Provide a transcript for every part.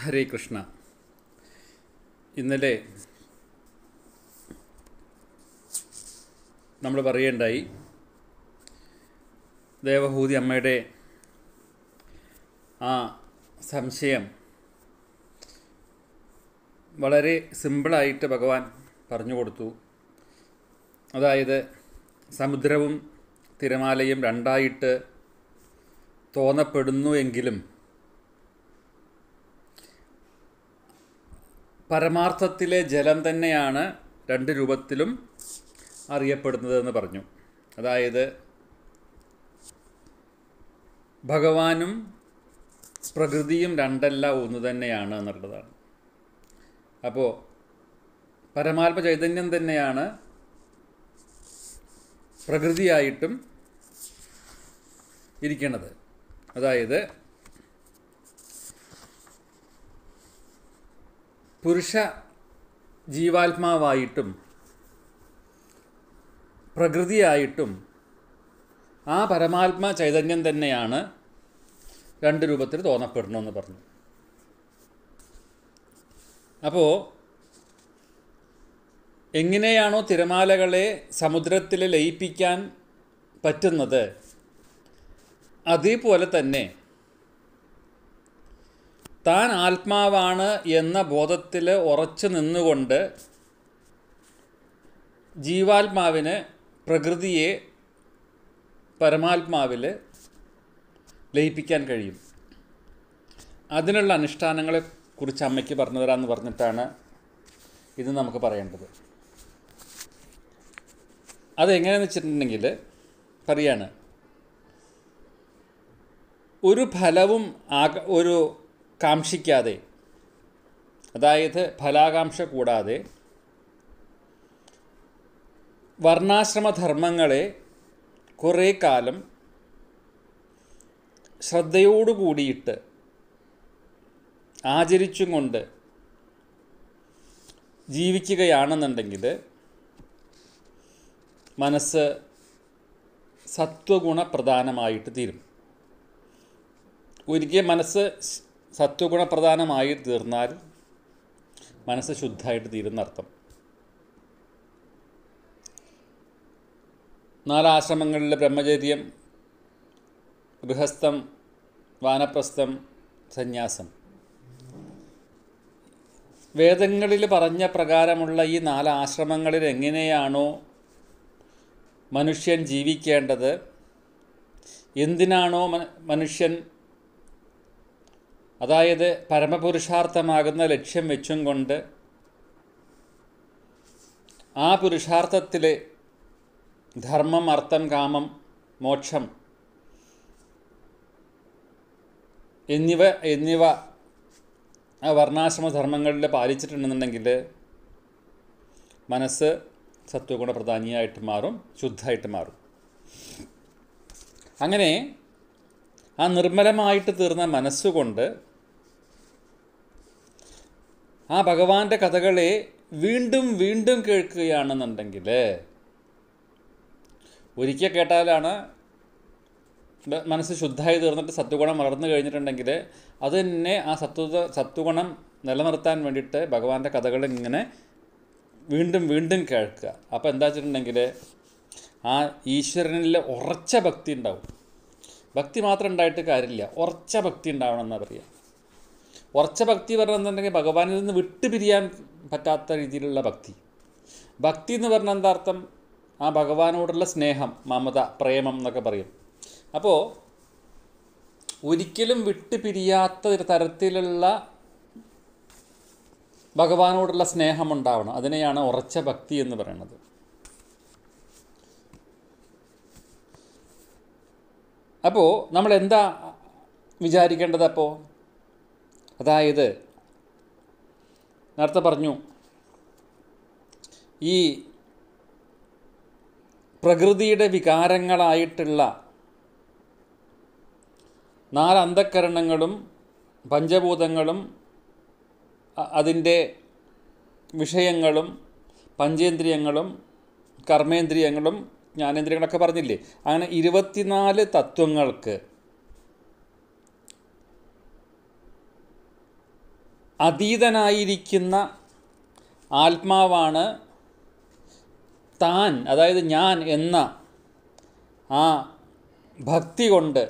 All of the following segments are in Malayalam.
ഹരേ കൃഷ്ണ ഇന്നലെ നമ്മൾ പറയേണ്ടായി ദേവഭൂതി അമ്മയുടെ ആ സംശയം വളരെ സിമ്പിളായിട്ട് ഭഗവാൻ പറഞ്ഞു കൊടുത്തു അതായത് സമുദ്രവും തിരമാലയും രണ്ടായിട്ട് തോന്നപ്പെടുന്നു എങ്കിലും പരമാർത്ഥത്തിലെ ജലം തന്നെയാണ് രണ്ട് രൂപത്തിലും അറിയപ്പെടുന്നതെന്ന് പറഞ്ഞു അതായത് ഭഗവാനും പ്രകൃതിയും രണ്ടല്ല ഒന്ന് തന്നെയാണ് എന്നുള്ളതാണ് അപ്പോൾ പരമാത്മ ചൈതന്യം തന്നെയാണ് പ്രകൃതിയായിട്ടും ഇരിക്കണത് അതായത് പുരുഷ ജീവാത്മാവായിട്ടും പ്രകൃതിയായിട്ടും ആ പരമാത്മ ചൈതന്യം തന്നെയാണ് രണ്ട് രൂപത്തിൽ തോന്നപ്പെടണമെന്ന് പറഞ്ഞു അപ്പോൾ എങ്ങനെയാണോ തിരമാലകളെ സമുദ്രത്തിൽ ലയിപ്പിക്കാൻ പറ്റുന്നത് അതേപോലെ തന്നെ താൻ ആത്മാവാണ് എന്ന ബോധത്തിൽ ഉറച്ചു നിന്നുകൊണ്ട് ജീവാത്മാവിന് പ്രകൃതിയെ പരമാത്മാവിൽ ലയിപ്പിക്കാൻ കഴിയും അതിനുള്ള അനുഷ്ഠാനങ്ങളെ കുറിച്ച് അമ്മയ്ക്ക് പറഞ്ഞു തരാമെന്ന് പറഞ്ഞിട്ടാണ് ഇത് നമുക്ക് പറയേണ്ടത് അതെങ്ങനെയെന്ന് വെച്ചിട്ടുണ്ടെങ്കിൽ പറയാണ് ഒരു ഫലവും ആക ഒരു കാക്ഷിക്കാതെ അതായത് ഫലാകാംക്ഷ കൂടാതെ വർണ്ണാശ്രമധർമ്മങ്ങളെ കുറേ കാലം ശ്രദ്ധയോടുകൂടിയിട്ട് ആചരിച്ചും കൊണ്ട് ജീവിക്കുകയാണെന്നുണ്ടെങ്കിൽ മനസ്സ് സത്വഗുണപ്രധാനമായിട്ട് തീരും ഒരിക്കൽ മനസ്സ് സത്വഗുണപ്രധാനമായി തീർന്നാൽ മനസ്സ് ശുദ്ധമായിട്ട് തീരുന്നർത്ഥം നാലാശ്രമങ്ങളിലെ ബ്രഹ്മചര്യം ഗൃഹസ്ഥം വാനപ്രസ്ഥം സന്യാസം വേദങ്ങളിൽ പറഞ്ഞ പ്രകാരമുള്ള ഈ നാലാശ്രമങ്ങളിൽ എങ്ങനെയാണോ മനുഷ്യൻ ജീവിക്കേണ്ടത് എന്തിനാണോ മനുഷ്യൻ അതായത് പരമപുരുഷാർത്ഥമാകുന്ന ലക്ഷ്യം വെച്ചും കൊണ്ട് ആ പുരുഷാർത്ഥത്തിൽ ധർമ്മം അർത്ഥം കാമം മോക്ഷം എന്നിവ എന്നിവ ആ വർണ്ണാശ്രമധർമ്മങ്ങളിൽ പാലിച്ചിട്ടുണ്ടെന്നുണ്ടെങ്കിൽ മനസ്സ് സത്വഗുണപ്രധാനിയായിട്ട് മാറും ശുദ്ധമായിട്ട് മാറും അങ്ങനെ ആ നിർമ്മലമായിട്ട് തീർന്ന മനസ്സുകൊണ്ട് ആ ഭഗവാന്റെ കഥകളെ വീണ്ടും വീണ്ടും കേൾക്കുകയാണെന്നുണ്ടെങ്കിൽ ഒരിക്കൽ കേട്ടാലാണ് മനസ്സ് ശുദ്ധമായി തീർന്നിട്ട് സത്വഗുണം വളർന്നു കഴിഞ്ഞിട്ടുണ്ടെങ്കിൽ അത് തന്നെ ആ സത്വ സത്വഗുണം നിലനിർത്താൻ വേണ്ടിയിട്ട് ഭഗവാന്റെ കഥകൾ ഇങ്ങനെ വീണ്ടും വീണ്ടും കേൾക്കുക അപ്പോൾ എന്താ വെച്ചിട്ടുണ്ടെങ്കിൽ ആ ഈശ്വരനിലെ ഉറച്ച ഭക്തി ഉണ്ടാവും ഭക്തി മാത്രം ഉണ്ടായിട്ട് കാര്യമില്ല ഉറച്ച ഭക്തി ഉണ്ടാവണം എന്നാണ് പറയുക ഉറച്ച ഭക്തി പറഞ്ഞെന്നുണ്ടെങ്കിൽ ഭഗവാനിൽ നിന്ന് വിട്ടുപിരിയാൻ പറ്റാത്ത രീതിയിലുള്ള ഭക്തി ഭക്തി എന്ന് പറഞ്ഞ എന്താർത്ഥം ആ ഭഗവാനോടുള്ള സ്നേഹം മമത പ്രേമം എന്നൊക്കെ പറയും അപ്പോൾ ഒരിക്കലും വിട്ടുപിരിയാത്ത ഒരു തരത്തിലുള്ള ഭഗവാനോടുള്ള സ്നേഹം ഉണ്ടാവണം അതിനെയാണ് ഉറച്ച ഭക്തി എന്ന് പറയുന്നത് അപ്പോൾ നമ്മൾ എന്താ വിചാരിക്കേണ്ടത് അപ്പോൾ അതായത് നേരത്തെ പറഞ്ഞു ഈ പ്രകൃതിയുടെ വികാരങ്ങളായിട്ടുള്ള നാല് അന്ധക്കരണങ്ങളും പഞ്ചഭൂതങ്ങളും അതിൻ്റെ വിഷയങ്ങളും പഞ്ചേന്ദ്രിയങ്ങളും കർമ്മേന്ദ്രിയങ്ങളും ജ്ഞാനേന്ദ്രിയങ്ങളൊക്കെ പറഞ്ഞില്ലേ അങ്ങനെ ഇരുപത്തിനാല് തത്വങ്ങൾക്ക് അതീതനായിരിക്കുന്ന ആത്മാവാണ് താൻ അതായത് ഞാൻ എന്ന ആ ഭക്തി കൊണ്ട്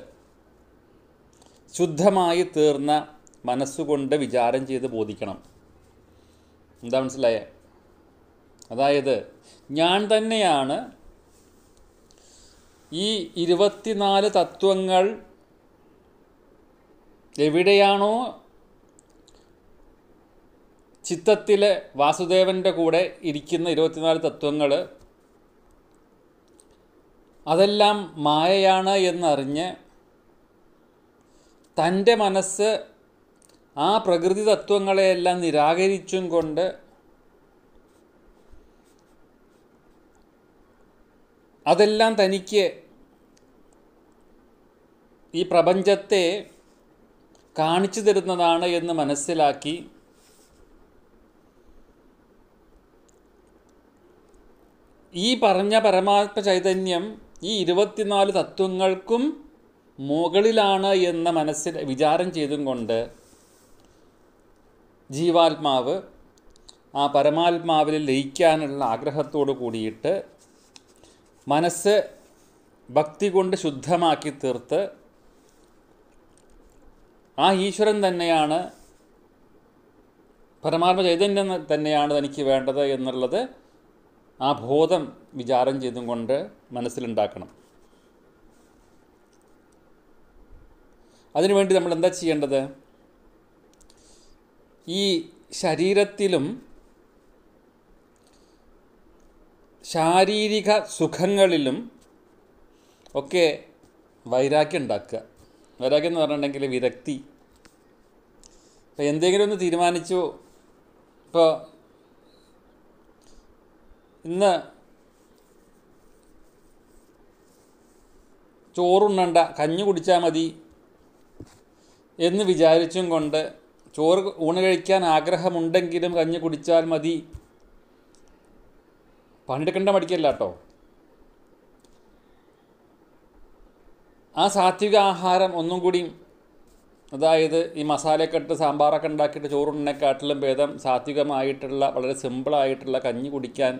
ശുദ്ധമായി തീർന്ന മനസ്സുകൊണ്ട് വിചാരം ചെയ്ത് ബോധിക്കണം എന്താ മനസ്സിലായേ അതായത് ഞാൻ തന്നെയാണ് ഈ ഇരുപത്തിനാല് തത്വങ്ങൾ എവിടെയാണോ ചിത്തത്തിലെ വാസുദേവൻ്റെ കൂടെ ഇരിക്കുന്ന ഇരുപത്തിനാല് തത്വങ്ങൾ അതെല്ലാം മായയാണ് എന്നറിഞ്ഞ് തൻ്റെ മനസ്സ് ആ പ്രകൃതി തത്വങ്ങളെയെല്ലാം നിരാകരിച്ചും കൊണ്ട് അതെല്ലാം തനിക്ക് ഈ പ്രപഞ്ചത്തെ കാണിച്ചു തരുന്നതാണ് എന്ന് മനസ്സിലാക്കി ഈ പറഞ്ഞ പരമാത്മ ചൈതന്യം ഈ ഇരുപത്തിനാല് തത്വങ്ങൾക്കും മുകളിലാണ് എന്ന മനസ്സിൽ വിചാരം ചെയ്തും കൊണ്ട് ജീവാത്മാവ് ആ പരമാത്മാവിൽ ലയിക്കാനുള്ള ആഗ്രഹത്തോടു കൂടിയിട്ട് മനസ്സ് ഭക്തി കൊണ്ട് ശുദ്ധമാക്കി തീർത്ത് ആ ഈശ്വരൻ തന്നെയാണ് പരമാത്മ ചൈതന്യം തന്നെയാണ് തനിക്ക് വേണ്ടത് എന്നുള്ളത് ആ ബോധം വിചാരം ചെയ്തും കൊണ്ട് മനസ്സിലുണ്ടാക്കണം അതിനുവേണ്ടി നമ്മൾ എന്താ ചെയ്യേണ്ടത് ഈ ശരീരത്തിലും ശാരീരിക സുഖങ്ങളിലും ഒക്കെ വൈരാഗ്യം ഉണ്ടാക്കുക വൈരാഗ്യം എന്ന് പറഞ്ഞിട്ടുണ്ടെങ്കിൽ വിരക്തി ഇപ്പോൾ എന്തെങ്കിലും ഒന്ന് തീരുമാനിച്ചു ഇപ്പോൾ ഇന്ന് ചോറുണ്ണണ്ട കഞ്ഞി കുടിച്ചാൽ മതി എന്ന് വിചാരിച്ചും കൊണ്ട് ചോറ് ഊണ് കഴിക്കാൻ ആഗ്രഹമുണ്ടെങ്കിലും കഞ്ഞി കുടിച്ചാൽ മതി പണിയെടുക്കേണ്ട മടിക്കല്ല കേട്ടോ ആ സാത്വിക ആഹാരം ഒന്നും കൂടി അതായത് ഈ മസാലയൊക്കെ ഇട്ട് സാമ്പാറൊക്കെ ഉണ്ടാക്കിയിട്ട് ചോറുണ്ണേക്കാട്ടിലും ഭേദം സാത്വികമായിട്ടുള്ള വളരെ സിമ്പിളായിട്ടുള്ള കഞ്ഞി കുടിക്കാൻ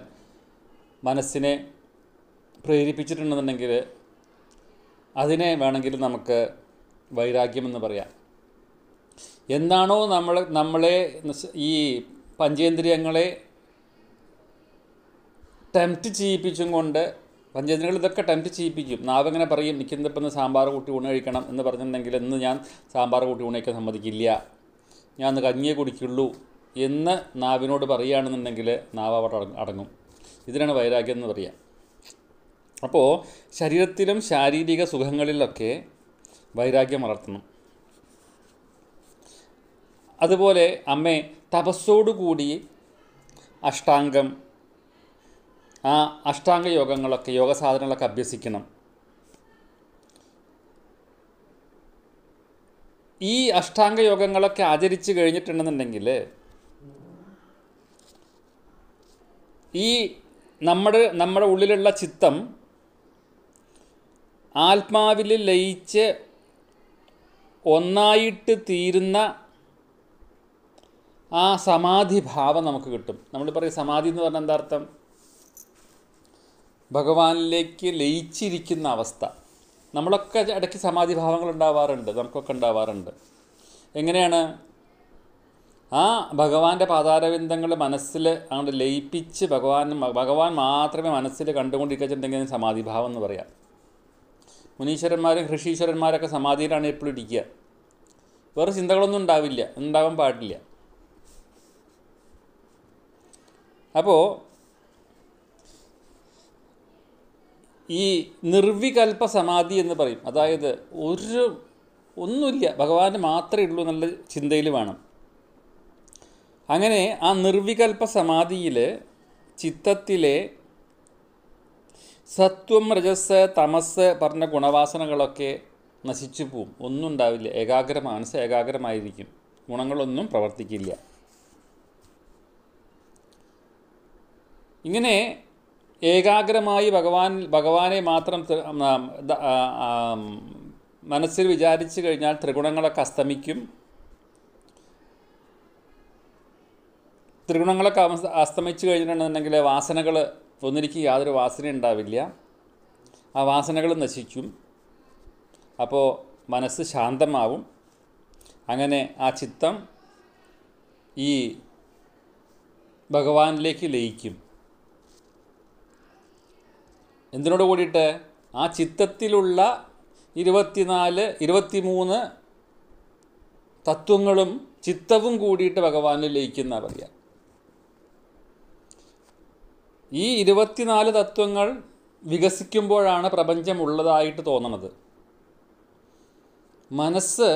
മനസ്സിനെ പ്രേരിപ്പിച്ചിട്ടുണ്ടെന്നുണ്ടെങ്കിൽ അതിനെ വേണമെങ്കിൽ നമുക്ക് വൈരാഗ്യമെന്ന് പറയാം എന്താണോ നമ്മൾ നമ്മളെ ഈ പഞ്ചേന്ദ്രിയങ്ങളെ ടെംപ്റ്റ് ചെയ്യിപ്പിച്ചും കൊണ്ട് പഞ്ചേന്ദ്രിയങ്ങൾ ഇതൊക്കെ ടെംപ്റ്റ് ചെയ്യിപ്പിക്കും നാവങ്ങനെ പറയും എനിക്കിന്നിപ്പം ഇന്ന് സാമ്പാർ കൂട്ടി ഊണ് കഴിക്കണം എന്ന് പറഞ്ഞിട്ടുണ്ടെങ്കിൽ ഇന്ന് ഞാൻ സാമ്പാർ കൂട്ടി ഊണയ്ക്കാൻ സമ്മതിക്കില്ല ഞാൻ അന്ന് കഞ്ഞിയെ കുടിക്കുള്ളൂ എന്ന് നാവിനോട് പറയുകയാണെന്നുണ്ടെങ്കിൽ നാവ് അവിടെ അടങ്ങും ഇതിനാണ് വൈരാഗ്യം എന്ന് പറയുക അപ്പോൾ ശരീരത്തിലും ശാരീരിക സുഖങ്ങളിലൊക്കെ വൈരാഗ്യം വളർത്തണം അതുപോലെ അമ്മേ തപസ്സോടുകൂടി അഷ്ടാംഗം ആ അഷ്ടാംഗ യോഗങ്ങളൊക്കെ യോഗ സാധനങ്ങളൊക്കെ അഭ്യസിക്കണം ഈ അഷ്ടാംഗ യോഗങ്ങളൊക്കെ ആചരിച്ചു കഴിഞ്ഞിട്ടുണ്ടെന്നുണ്ടെങ്കിൽ ഈ നമ്മുടെ നമ്മുടെ ഉള്ളിലുള്ള ചിത്തം ആത്മാവിൽ ലയിച്ച് ഒന്നായിട്ട് തീരുന്ന ആ സമാധി ഭാവം നമുക്ക് കിട്ടും നമ്മൾ പറയും സമാധി എന്ന് പറഞ്ഞാൽ എന്താ അർത്ഥം ഭഗവാനിലേക്ക് ലയിച്ചിരിക്കുന്ന അവസ്ഥ നമ്മളൊക്കെ ഇടയ്ക്ക് സമാധി ഭാവങ്ങൾ ഉണ്ടാവാറുണ്ട് നമുക്കൊക്കെ ഉണ്ടാവാറുണ്ട് എങ്ങനെയാണ് ആ ഭഗവാന്റെ പാതാരവിന്ദങ്ങൾ മനസ്സിൽ അങ്ങോട്ട് ലയിപ്പിച്ച് ഭഗവാൻ ഭഗവാൻ മാത്രമേ മനസ്സിൽ കണ്ടുകൊണ്ടിരിക്കുന്നുണ്ടെങ്കിൽ സമാധിഭാവം എന്ന് പറയാം മുനീശ്വരന്മാരും ഋഷീശ്വരന്മാരൊക്കെ സമാധിയിലാണ് എപ്പോഴും ഇരിക്കുക വേറെ ചിന്തകളൊന്നും ഉണ്ടാവില്ല ഉണ്ടാവാൻ പാടില്ല അപ്പോൾ ഈ നിർവികൽപ്പ സമാധി എന്ന് പറയും അതായത് ഒരു ഒന്നുമില്ല ഭഗവാന് മാത്രമേ ഉള്ളൂ എന്നുള്ള ചിന്തയിൽ വേണം അങ്ങനെ ആ നിർവികൽപ്പ സമാധിയിൽ ചിത്തത്തിലെ സത്വം രജസ് തമസ് പറഞ്ഞ ഗുണവാസനകളൊക്കെ നശിച്ചു പോവും ഒന്നും ഉണ്ടാവില്ല ഏകാഗ്ര മനസ്സ് ഏകാഗ്രമായിരിക്കും ഗുണങ്ങളൊന്നും പ്രവർത്തിക്കില്ല ഇങ്ങനെ ഏകാഗ്രമായി ഭഗവാൻ ഭഗവാനെ മാത്രം മനസ്സിൽ വിചാരിച്ചു കഴിഞ്ഞാൽ ത്രിഗുണങ്ങളൊക്കെ അസ്തമിക്കും ത്രിഗുണങ്ങളൊക്കെ അസ്തമിച്ചു കഴിഞ്ഞിട്ടുണ്ടെന്നുണ്ടെങ്കിൽ വാസനകൾ ഒന്നിരിക്കും യാതൊരു വാസന ഉണ്ടാവില്ല ആ വാസനകൾ നശിക്കും അപ്പോൾ മനസ്സ് ശാന്തമാവും അങ്ങനെ ആ ചിത്തം ഈ ഭഗവാനിലേക്ക് ലയിക്കും എന്തിനോട് കൂടിയിട്ട് ആ ചിത്തത്തിലുള്ള ഇരുപത്തിനാല് ഇരുപത്തിമൂന്ന് തത്വങ്ങളും ചിത്തവും കൂടിയിട്ട് ഭഗവാനിൽ ലയിക്കുന്ന പറയാം ഈ ഇരുപത്തിനാല് തത്വങ്ങൾ വികസിക്കുമ്പോഴാണ് പ്രപഞ്ചം ഉള്ളതായിട്ട് തോന്നണത് മനസ്സ്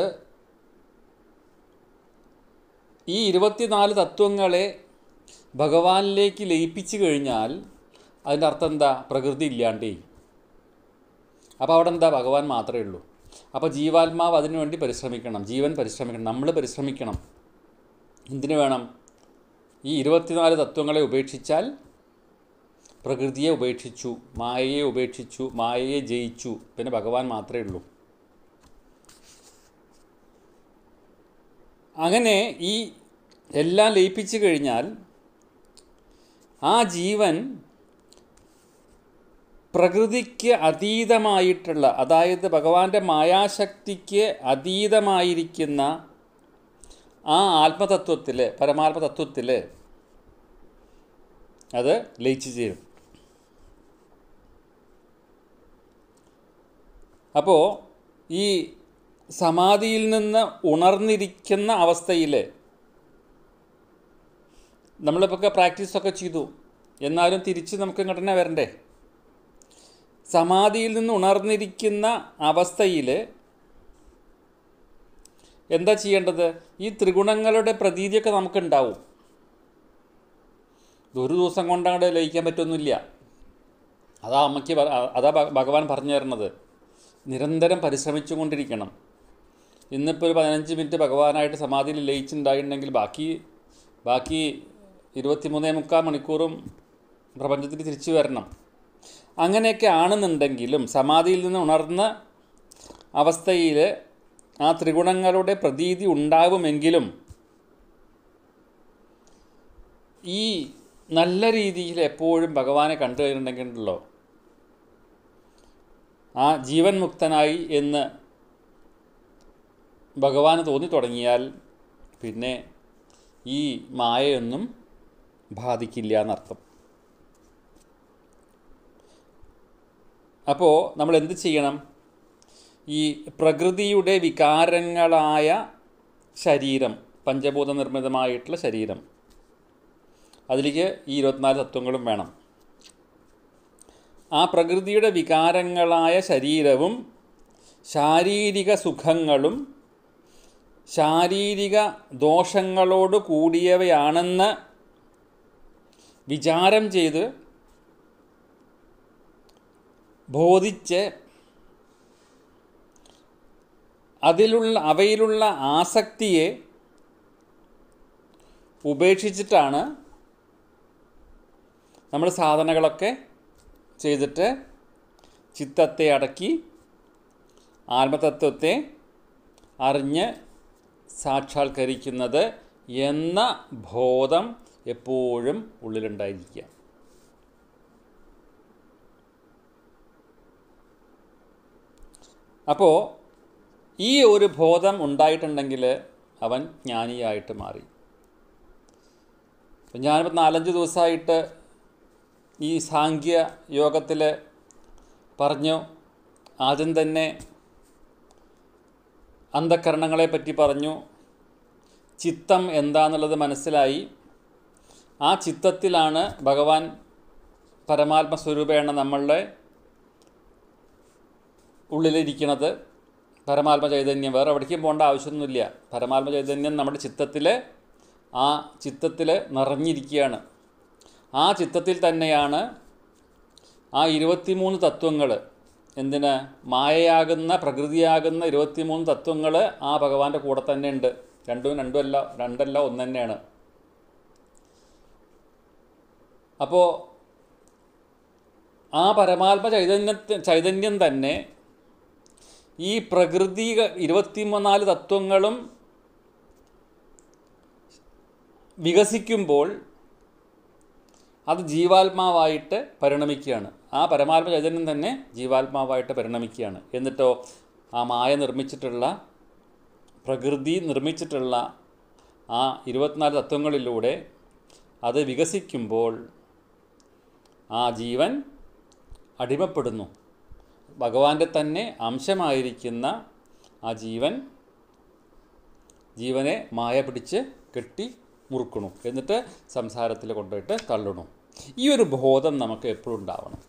ഈ ഇരുപത്തിനാല് തത്വങ്ങളെ ഭഗവാനിലേക്ക് ലയിപ്പിച്ചു കഴിഞ്ഞാൽ അതിൻ്റെ അർത്ഥം എന്താ പ്രകൃതി ഇല്ലാണ്ടേ അപ്പോൾ അവിടെ എന്താ ഭഗവാൻ മാത്രമേ ഉള്ളൂ അപ്പോൾ ജീവാത്മാവ് അതിനുവേണ്ടി പരിശ്രമിക്കണം ജീവൻ പരിശ്രമിക്കണം നമ്മൾ പരിശ്രമിക്കണം എന്തിനു വേണം ഈ ഇരുപത്തിനാല് തത്വങ്ങളെ ഉപേക്ഷിച്ചാൽ പ്രകൃതിയെ ഉപേക്ഷിച്ചു മായയെ ഉപേക്ഷിച്ചു മായയെ ജയിച്ചു പിന്നെ ഭഗവാൻ മാത്രമേ ഉള്ളൂ അങ്ങനെ ഈ എല്ലാം ലയിപ്പിച്ചു കഴിഞ്ഞാൽ ആ ജീവൻ പ്രകൃതിക്ക് അതീതമായിട്ടുള്ള അതായത് ഭഗവാന്റെ മായാശക്തിക്ക് അതീതമായിരിക്കുന്ന ആ ആത്മതത്വത്തിൽ പരമാത്മതത്വത്തിൽ അത് ലയിച്ചു ചേരും അപ്പോൾ ഈ സമാധിയിൽ നിന്ന് ഉണർന്നിരിക്കുന്ന അവസ്ഥയിൽ നമ്മളിപ്പോൾ പ്രാക്ടീസൊക്കെ ചെയ്തു എന്നാലും തിരിച്ച് നമുക്ക് ഘടന വരണ്ടേ സമാധിയിൽ നിന്ന് ഉണർന്നിരിക്കുന്ന അവസ്ഥയിൽ എന്താ ചെയ്യേണ്ടത് ഈ ത്രിഗുണങ്ങളുടെ പ്രതീതിയൊക്കെ നമുക്കുണ്ടാവും ഒരു ദിവസം കൊണ്ടങ്ങോട്ട് ലയിക്കാൻ പറ്റൊന്നുമില്ല അതാ അമ്മയ്ക്ക് അതാ ഭഗവാൻ പറഞ്ഞു തരുന്നത് നിരന്തരം പരിശ്രമിച്ചു കൊണ്ടിരിക്കണം ഇന്നിപ്പോൾ ഒരു പതിനഞ്ച് മിനിറ്റ് ഭഗവാനായിട്ട് സമാധിയിൽ ലയിച്ചുണ്ടായിട്ടുണ്ടെങ്കിൽ ബാക്കി ബാക്കി ഇരുപത്തിമൂന്നേ മുക്കാൽ മണിക്കൂറും പ്രപഞ്ചത്തിൽ തിരിച്ചു വരണം അങ്ങനെയൊക്കെ ആണെന്നുണ്ടെങ്കിലും സമാധിയിൽ നിന്ന് ഉണർന്ന അവസ്ഥയിൽ ആ ത്രിഗുണങ്ങളുടെ പ്രതീതി ഉണ്ടാവുമെങ്കിലും ഈ നല്ല രീതിയിൽ എപ്പോഴും ഭഗവാനെ കണ്ടു കഴിഞ്ഞിട്ടുണ്ടെങ്കിലുണ്ടല്ലോ ആ ജീവൻ മുക്തനായി എന്ന് ഭഗവാന് തോന്നി തുടങ്ങിയാൽ പിന്നെ ഈ മായയൊന്നും ബാധിക്കില്ല എന്നർത്ഥം അപ്പോൾ നമ്മൾ എന്ത് ചെയ്യണം ഈ പ്രകൃതിയുടെ വികാരങ്ങളായ ശരീരം പഞ്ചഭൂത നിർമ്മിതമായിട്ടുള്ള ശരീരം അതിലേക്ക് ഈ ഇരുപത്തിനാല് തത്വങ്ങളും വേണം ആ പ്രകൃതിയുടെ വികാരങ്ങളായ ശരീരവും ശാരീരിക സുഖങ്ങളും ശാരീരിക ദോഷങ്ങളോട് കൂടിയവയാണെന്ന് വിചാരം ചെയ്ത് ബോധിച്ച് അതിലുള്ള അവയിലുള്ള ആസക്തിയെ ഉപേക്ഷിച്ചിട്ടാണ് നമ്മൾ സാധനകളൊക്കെ ചെയ്തിട്ട് ചിത്തത്തെ അടക്കി ആത്മതത്വത്തെ അറിഞ്ഞ് സാക്ഷാത്കരിക്കുന്നത് എന്ന ബോധം എപ്പോഴും ഉള്ളിലുണ്ടായിരിക്കുക അപ്പോൾ ഈ ഒരു ബോധം ഉണ്ടായിട്ടുണ്ടെങ്കിൽ അവൻ ജ്ഞാനിയായിട്ട് മാറി ഞാനിപ്പോൾ നാലഞ്ച് ദിവസമായിട്ട് ഈ സാങ്ക്യ യോഗത്തിൽ പറഞ്ഞു ആദ്യം തന്നെ അന്ധകരണങ്ങളെ പറ്റി പറഞ്ഞു ചിത്തം എന്താണെന്നുള്ളത് മനസ്സിലായി ആ ചിത്തത്തിലാണ് ഭഗവാൻ പരമാത്മ സ്വരൂപേണ നമ്മളുടെ ഉള്ളിലിരിക്കുന്നത് പരമാത്മ ചൈതന്യം വേറെ എവിടേക്കും പോകേണ്ട ആവശ്യമൊന്നുമില്ല പരമാത്മ ചൈതന്യം നമ്മുടെ ചിത്തത്തിൽ ആ ചിത്തത്തിൽ നിറഞ്ഞിരിക്കുകയാണ് ആ ചിത്രത്തിൽ തന്നെയാണ് ആ ഇരുപത്തിമൂന്ന് തത്വങ്ങൾ എന്തിന് മായയാകുന്ന പ്രകൃതിയാകുന്ന ഇരുപത്തിമൂന്ന് തത്വങ്ങൾ ആ ഭഗവാന്റെ കൂടെ തന്നെ ഉണ്ട് രണ്ടും രണ്ടുമല്ല രണ്ടല്ല ഒന്ന് തന്നെയാണ് അപ്പോൾ ആ പരമാത്മ ചൈതന്യ ചൈതന്യം തന്നെ ഈ പ്രകൃതി ഇരുപത്തിമൂന്നാല് തത്വങ്ങളും വികസിക്കുമ്പോൾ അത് ജീവാത്മാവായിട്ട് പരിണമിക്കുകയാണ് ആ പരമാത്മ ചൈതന്യം തന്നെ ജീവാത്മാവായിട്ട് പരിണമിക്കുകയാണ് എന്നിട്ടോ ആ മായ നിർമ്മിച്ചിട്ടുള്ള പ്രകൃതി നിർമ്മിച്ചിട്ടുള്ള ആ ഇരുപത്തിനാല് തത്വങ്ങളിലൂടെ അത് വികസിക്കുമ്പോൾ ആ ജീവൻ അടിമപ്പെടുന്നു ഭഗവാന്റെ തന്നെ അംശമായിരിക്കുന്ന ആ ജീവൻ ജീവനെ മായ പിടിച്ച് കെട്ടി മുറുക്കണു എന്നിട്ട് സംസാരത്തിൽ കൊണ്ടുപോയിട്ട് തള്ളണു ഈ ഒരു ബോധം നമുക്ക് എപ്പോഴും ഉണ്ടാവണം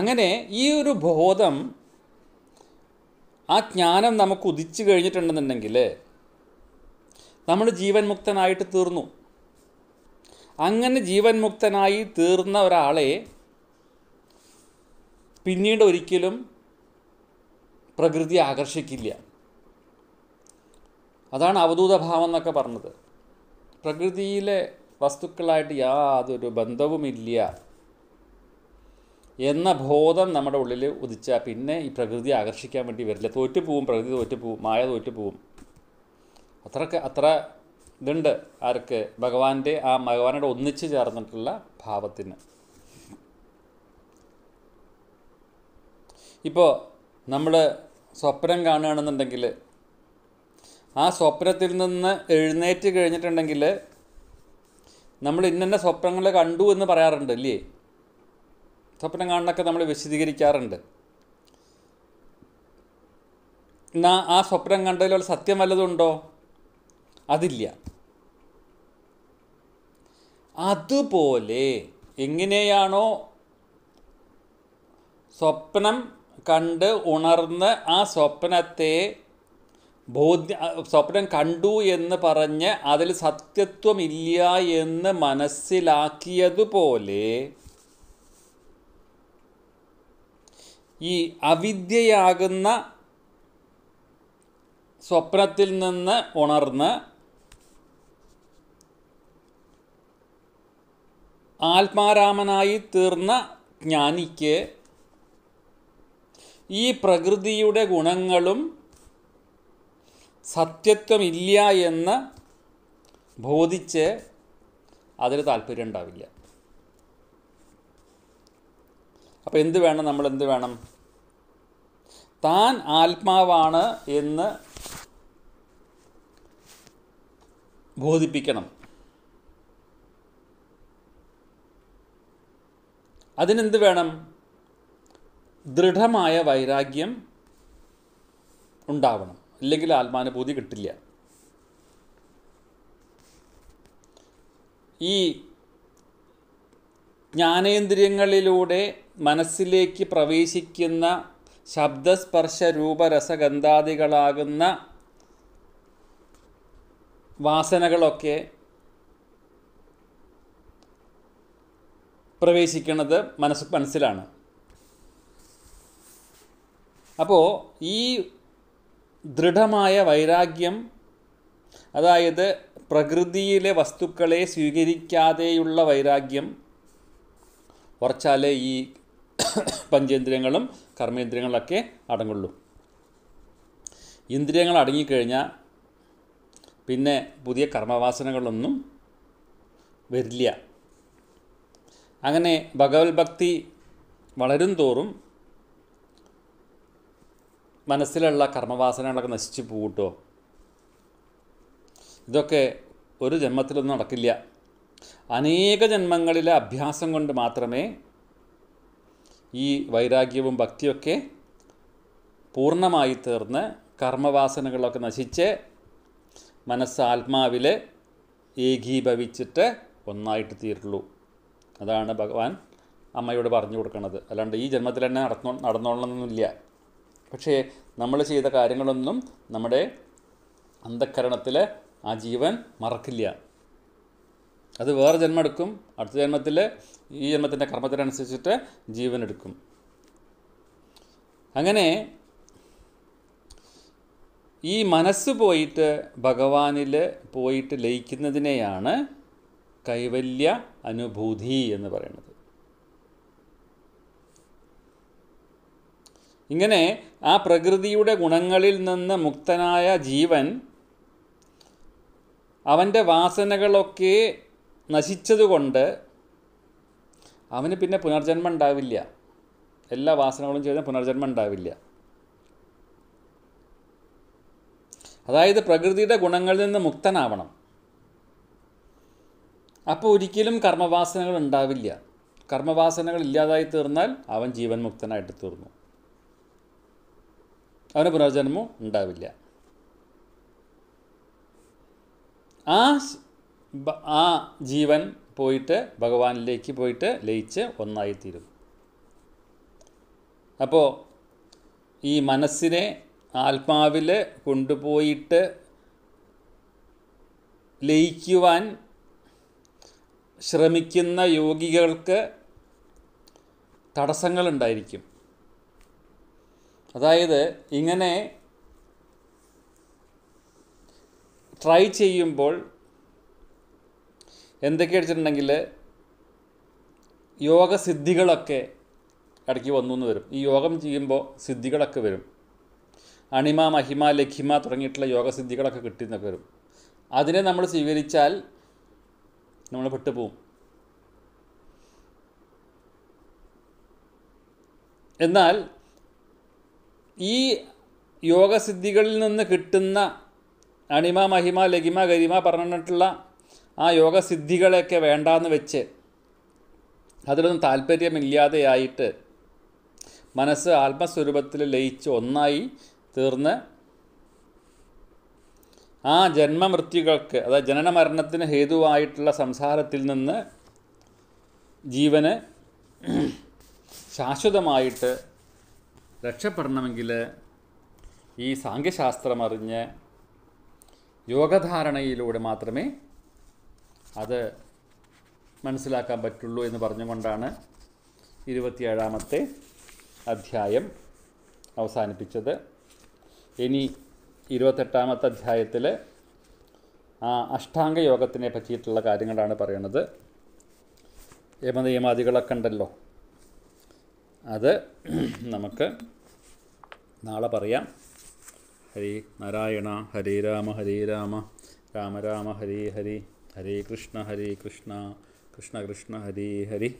അങ്ങനെ ഈ ഒരു ബോധം ആ ജ്ഞാനം നമുക്ക് ഉദിച്ചു കഴിഞ്ഞിട്ടുണ്ടെന്നുണ്ടെങ്കിൽ നമ്മൾ ജീവൻ മുക്തനായിട്ട് തീർന്നു അങ്ങനെ ജീവൻ മുക്തനായി തീർന്ന ഒരാളെ പിന്നീട് ഒരിക്കലും പ്രകൃതി ആകർഷിക്കില്ല അതാണ് അവധൂതഭാവം എന്നൊക്കെ പറഞ്ഞത് പ്രകൃതിയിലെ വസ്തുക്കളായിട്ട് യാതൊരു ബന്ധവുമില്ല എന്ന ബോധം നമ്മുടെ ഉള്ളിൽ ഉദിച്ചാൽ പിന്നെ ഈ പ്രകൃതി ആകർഷിക്കാൻ വേണ്ടി വരില്ല തോറ്റുപോവും പ്രകൃതി തോറ്റുപോവും മായ തോറ്റുപോവും അത്രക്ക് അത്ര ഇതുണ്ട് ആർക്ക് ഭഗവാന്റെ ആ ഭഗവാനോട് ഒന്നിച്ചു ചേർന്നിട്ടുള്ള ഭാവത്തിന് ഇപ്പോൾ നമ്മൾ സ്വപ്നം കാണുകയാണെന്നുണ്ടെങ്കിൽ ആ സ്വപ്നത്തിൽ നിന്ന് എഴുന്നേറ്റ് കഴിഞ്ഞിട്ടുണ്ടെങ്കിൽ നമ്മൾ ഇന്നെ സ്വപ്നങ്ങൾ കണ്ടു എന്ന് പറയാറുണ്ട് അല്ലേ സ്വപ്നം കാണണൊക്കെ നമ്മൾ വിശദീകരിക്കാറുണ്ട് എന്നാ ആ സ്വപ്നം കണ്ടതിലുള്ള സത്യം വല്ലതുണ്ടോ അതില്ല അതുപോലെ എങ്ങനെയാണോ സ്വപ്നം കണ്ട് ഉണർന്ന് ആ സ്വപ്നത്തെ ബോധ്യ സ്വപ്നം കണ്ടു എന്ന് പറഞ്ഞ് അതിൽ സത്യത്വമില്ല എന്ന് മനസ്സിലാക്കിയതുപോലെ ഈ അവിദ്യയാകുന്ന സ്വപ്നത്തിൽ നിന്ന് ഉണർന്ന് ആത്മാരാമനായി തീർന്ന ജ്ഞാനിക്ക് ഈ പ്രകൃതിയുടെ ഗുണങ്ങളും സത്യത്വമില്ല എന്ന് ബോധിച്ച് അതിൽ താല്പര്യം ഉണ്ടാവില്ല അപ്പോൾ എന്ത് വേണം നമ്മൾ എന്ത് വേണം താൻ ആത്മാവാണ് എന്ന് ബോധിപ്പിക്കണം അതിനെന്ത് വേണം ദൃഢമായ വൈരാഗ്യം ഉണ്ടാവണം ഇല്ലെങ്കിൽ ആത്മാനുഭൂതി കിട്ടില്ല ഈ ജ്ഞാനേന്ദ്രിയങ്ങളിലൂടെ മനസ്സിലേക്ക് പ്രവേശിക്കുന്ന ശബ്ദസ്പർശ രൂപരസഗന്ധാദികളാകുന്ന വാസനകളൊക്കെ പ്രവേശിക്കുന്നത് മനസ്സ് മനസ്സിലാണ് അപ്പോൾ ഈ ദൃഢമായ വൈരാഗ്യം അതായത് പ്രകൃതിയിലെ വസ്തുക്കളെ സ്വീകരിക്കാതെയുള്ള വൈരാഗ്യം കുറച്ചാലേ ഈ പഞ്ചേന്ദ്രിയങ്ങളും കർമ്മേന്ദ്രിയങ്ങളൊക്കെ അടങ്ങുള്ളൂ ഇന്ദ്രിയങ്ങൾ അടങ്ങിക്കഴിഞ്ഞാൽ പിന്നെ പുതിയ കർമ്മവാസനകളൊന്നും വരില്ല അങ്ങനെ ഭഗവത് ഭക്തി വളരും തോറും മനസ്സിലുള്ള കർമ്മവാസനകളൊക്കെ നശിച്ചു പോകട്ടോ ഇതൊക്കെ ഒരു ജന്മത്തിലൊന്നും നടക്കില്ല അനേക ജന്മങ്ങളിലെ അഭ്യാസം കൊണ്ട് മാത്രമേ ഈ വൈരാഗ്യവും ഭക്തിയൊക്കെ പൂർണ്ണമായി തീർന്ന് കർമ്മവാസനകളൊക്കെ നശിച്ച് മനസ്സ് ആത്മാവിൽ ഏകീഭവിച്ചിട്ട് ഒന്നായിട്ട് തീരുള്ളൂ അതാണ് ഭഗവാൻ അമ്മയോട് പറഞ്ഞു കൊടുക്കുന്നത് അല്ലാണ്ട് ഈ ജന്മത്തിൽ തന്നെ നടന്നോ നടന്നോളണമെന്നില്ല പക്ഷേ നമ്മൾ ചെയ്ത കാര്യങ്ങളൊന്നും നമ്മുടെ അന്ധക്കരണത്തിൽ ആ ജീവൻ മറക്കില്ല അത് വേറെ ജന്മം എടുക്കും അടുത്ത ജന്മത്തിൽ ഈ ജന്മത്തിൻ്റെ കർമ്മത്തിനനുസരിച്ചിട്ട് ജീവൻ എടുക്കും അങ്ങനെ ഈ മനസ്സ് പോയിട്ട് ഭഗവാനിൽ പോയിട്ട് ലയിക്കുന്നതിനെയാണ് കൈവല്യ അനുഭൂതി എന്ന് പറയുന്നത് ഇങ്ങനെ ആ പ്രകൃതിയുടെ ഗുണങ്ങളിൽ നിന്ന് മുക്തനായ ജീവൻ അവൻ്റെ വാസനകളൊക്കെ നശിച്ചതുകൊണ്ട് അവന് പിന്നെ പുനർജന്മം ഉണ്ടാവില്ല എല്ലാ വാസനകളും ചെയ്ത പുനർജന്മം ഉണ്ടാവില്ല അതായത് പ്രകൃതിയുടെ ഗുണങ്ങളിൽ നിന്ന് മുക്തനാവണം അപ്പോൾ ഒരിക്കലും കർമ്മവാസനകൾ ഉണ്ടാവില്ല കർമ്മവാസനകൾ ഇല്ലാതായി തീർന്നാൽ അവൻ ജീവൻ മുക്തനായിട്ട് തീർന്നു അവന് പുനർജന്മവും ഉണ്ടാവില്ല ആ ആ ജീവൻ പോയിട്ട് ഭഗവാനിലേക്ക് പോയിട്ട് ലയിച്ച് ഒന്നായിത്തീരും അപ്പോൾ ഈ മനസ്സിനെ ആത്മാവിൽ കൊണ്ടുപോയിട്ട് ലയിക്കുവാൻ ശ്രമിക്കുന്ന യോഗികൾക്ക് തടസ്സങ്ങളുണ്ടായിരിക്കും അതായത് ഇങ്ങനെ ട്രൈ ചെയ്യുമ്പോൾ എന്തൊക്കെ അടിച്ചിട്ടുണ്ടെങ്കിൽ സിദ്ധികളൊക്കെ ഇടയ്ക്ക് വന്നു എന്ന് വരും ഈ യോഗം ചെയ്യുമ്പോൾ സിദ്ധികളൊക്കെ വരും അണിമ മഹിമ ലഖിമ തുടങ്ങിയിട്ടുള്ള യോഗസിദ്ധികളൊക്കെ കിട്ടിയെന്നൊക്കെ വരും അതിനെ നമ്മൾ സ്വീകരിച്ചാൽ നമ്മൾ പെട്ടുപോകും എന്നാൽ ഈ യോഗസിദ്ധികളിൽ നിന്ന് കിട്ടുന്ന അണിമ മഹിമ ലഗിമ ഗരിമ പറഞ്ഞിട്ടുള്ള ആ യോഗസിദ്ധികളെയൊക്കെ വേണ്ടാന്ന് വെച്ച് അതിലൊന്നും താല്പര്യമില്ലാതെയായിട്ട് മനസ്സ് ആത്മസ്വരൂപത്തിൽ ലയിച്ച് ഒന്നായി തീർന്ന് ആ ജന്മമൃത്യുകൾക്ക് അതായത് മരണത്തിന് ഹേതുവായിട്ടുള്ള സംസാരത്തിൽ നിന്ന് ജീവന് ശാശ്വതമായിട്ട് രക്ഷപ്പെടണമെങ്കിൽ ഈ സാങ്കേശാസ്ത്രം അറിഞ്ഞ് യോഗധാരണയിലൂടെ മാത്രമേ അത് മനസ്സിലാക്കാൻ പറ്റുള്ളൂ എന്ന് പറഞ്ഞുകൊണ്ടാണ് ഇരുപത്തിയേഴാമത്തെ അധ്യായം അവസാനിപ്പിച്ചത് ഇനി ഇരുപത്തെട്ടാമത്തെ അധ്യായത്തിൽ ആ അഷ്ടാംഗ യോഗത്തിനെ പറ്റിയിട്ടുള്ള കാര്യങ്ങളാണ് പറയുന്നത് യമനിയമാദികളൊക്കെ ഉണ്ടല്ലോ അത് നമുക്ക് നാളെ പറയാം ഹരി നാരായണ ഹരേ രാമ ഹരേ രാമ രാമ രാമ ഹരേ ഹരി ഹരേ കൃഷ്ണ ഹരേ കൃഷ്ണ കൃഷ്ണ കൃഷ്ണ ഹരേ ഹരി